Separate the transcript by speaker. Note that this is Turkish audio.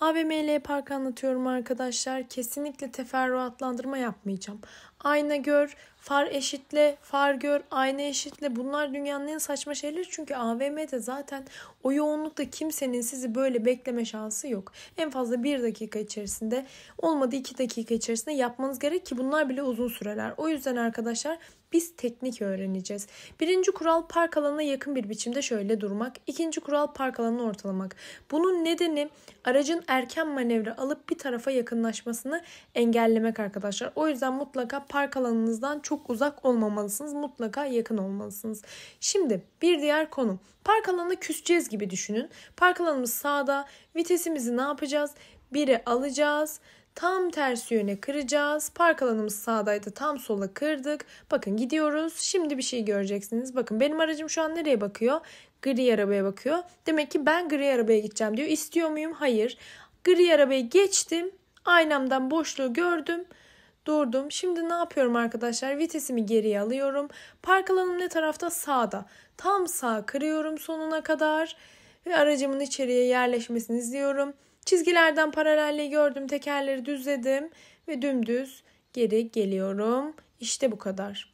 Speaker 1: AVML Park anlatıyorum arkadaşlar. Kesinlikle teferruatlandırma yapmayacağım. Ayna gör, far eşitle, far gör, ayna eşitle. Bunlar dünyanın en saçma şeyleri. Çünkü AVM'de zaten o yoğunlukta kimsenin sizi böyle bekleme şansı yok. En fazla bir dakika içerisinde, olmadı iki dakika içerisinde yapmanız gerek ki bunlar bile uzun süreler. O yüzden arkadaşlar biz teknik öğreneceğiz. Birinci kural park alanına yakın bir biçimde şöyle durmak. İkinci kural park alanını ortalamak. Bunun nedeni aracın erken manevra alıp bir tarafa yakınlaşmasını engellemek arkadaşlar. O yüzden mutlaka park alanınızdan çok uzak olmamalısınız. Mutlaka yakın olmalısınız. Şimdi bir diğer konu. Park alanını küseceğiz gibi düşünün. Park alanımız sağda. Vitesimizi ne yapacağız? Biri alacağız. Tam ters yöne kıracağız. Park alanımız sağdaydı. Tam sola kırdık. Bakın gidiyoruz. Şimdi bir şey göreceksiniz. Bakın benim aracım şu an nereye bakıyor? Gri arabaya bakıyor. Demek ki ben gri arabaya gideceğim diyor. İstiyor muyum? Hayır. Gri arabayı geçtim. Aynamdan boşluğu gördüm. Durdum. Şimdi ne yapıyorum arkadaşlar? Vitesimi geriye alıyorum. Park alanım ne tarafta? Sağda. Tam sağ kırıyorum sonuna kadar. Ve aracımın içeriye yerleşmesini izliyorum. Çizgilerden paralelle gördüm. Tekerleri düzledim. Ve dümdüz geri geliyorum. İşte bu kadar.